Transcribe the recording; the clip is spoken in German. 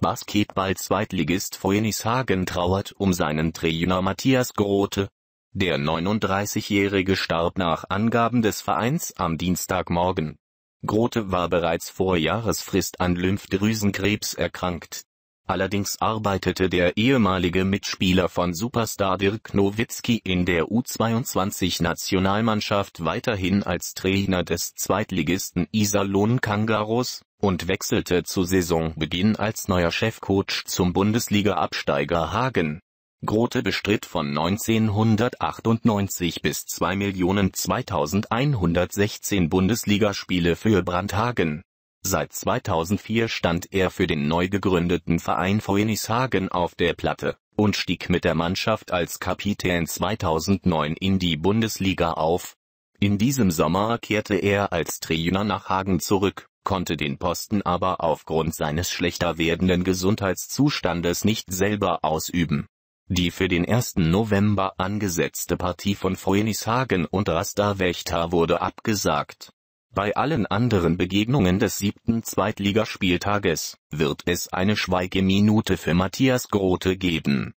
Basketball-Zweitligist Hagen trauert um seinen Trainer Matthias Grote. Der 39-Jährige starb nach Angaben des Vereins am Dienstagmorgen. Grote war bereits vor Jahresfrist an Lymphdrüsenkrebs erkrankt. Allerdings arbeitete der ehemalige Mitspieler von Superstar Dirk Nowitzki in der U22-Nationalmannschaft weiterhin als Trainer des Zweitligisten Iserlohn Kangaros und wechselte zu Saisonbeginn als neuer Chefcoach zum Bundesliga-Absteiger Hagen. Grote bestritt von 1998 bis 2.2116 Bundesligaspiele für Brandhagen. Seit 2004 stand er für den neu gegründeten Verein Hagen auf der Platte und stieg mit der Mannschaft als Kapitän 2009 in die Bundesliga auf. In diesem Sommer kehrte er als Trainer nach Hagen zurück konnte den Posten aber aufgrund seines schlechter werdenden Gesundheitszustandes nicht selber ausüben. Die für den 1. November angesetzte Partie von Voenishagen und Rasta Wächter wurde abgesagt. Bei allen anderen Begegnungen des siebten Zweitligaspieltages wird es eine Schweigeminute für Matthias Grote geben.